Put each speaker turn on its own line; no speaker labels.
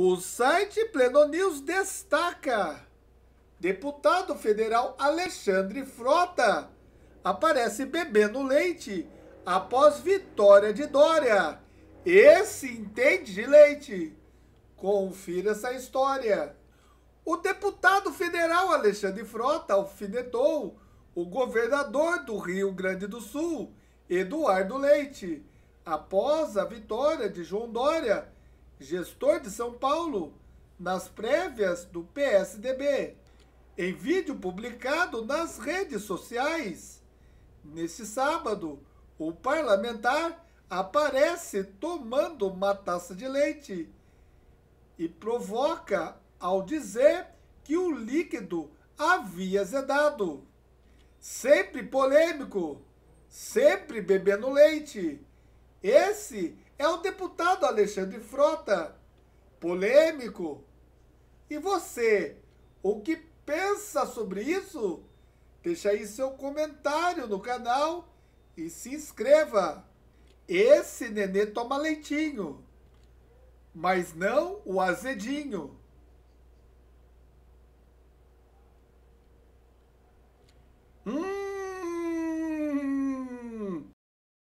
O site Pleno News destaca: deputado federal Alexandre Frota aparece bebendo leite após vitória de Dória. Esse entende de leite. Confira essa história. O deputado federal Alexandre Frota alfinetou o governador do Rio Grande do Sul, Eduardo Leite, após a vitória de João Dória gestor de São Paulo, nas prévias do PSDB, em vídeo publicado nas redes sociais. Neste sábado, o parlamentar aparece tomando uma taça de leite e provoca ao dizer que o líquido havia zedado. Sempre polêmico, sempre bebendo leite. Esse é o deputado Alexandre Frota, polêmico. E você, o que pensa sobre isso? Deixa aí seu comentário no canal e se inscreva. Esse nenê toma leitinho, mas não o azedinho.